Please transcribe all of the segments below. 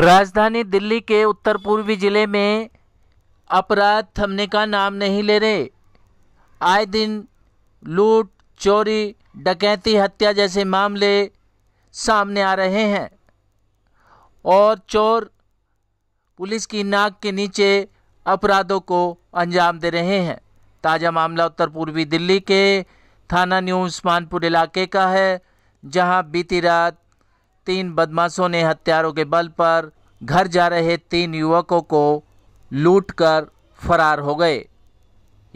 राजधानी दिल्ली के उत्तर पूर्वी ज़िले में अपराध थमने का नाम नहीं ले रहे आए दिन लूट चोरी डकैती हत्या जैसे मामले सामने आ रहे हैं और चोर पुलिस की नाक के नीचे अपराधों को अंजाम दे रहे हैं ताज़ा मामला उत्तर पूर्वी दिल्ली के थाना न्यू उस्मानपुर इलाके का है जहां बीती रात तीन बदमाशों ने हथियारों के बल पर घर जा रहे तीन युवकों को लूटकर फरार हो गए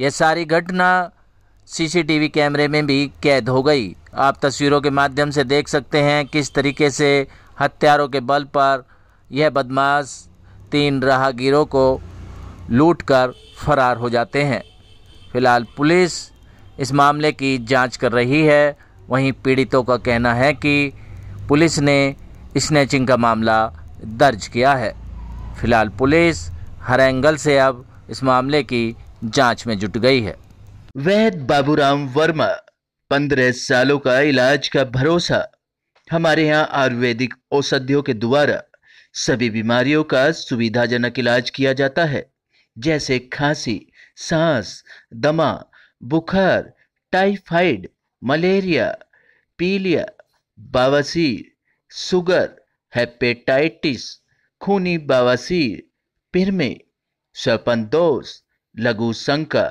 यह सारी घटना सीसीटीवी कैमरे में भी कैद हो गई आप तस्वीरों के माध्यम से देख सकते हैं किस तरीके से हथियारों के बल पर यह बदमाश तीन राहगीरों को लूट कर फरार हो जाते हैं फिलहाल पुलिस इस मामले की जांच कर रही है वहीं पीड़ितों का कहना है कि पुलिस ने स्नैचिंग का मामला दर्ज किया है फिलहाल पुलिस हर एंगल से अब इस मामले की जांच में जुट गई है वैद बाबूराम वर्मा पंद्रह सालों का इलाज का भरोसा हमारे यहाँ आयुर्वेदिक औषधियों के द्वारा सभी बीमारियों का सुविधाजनक इलाज किया जाता है जैसे खांसी सांस दमा बुखार टाइफाइड मलेरिया पीलिया बवासीर सुगर हेपेटाइटिस खूनी बवासीर पिरमे स्वपन दोष लघु शंका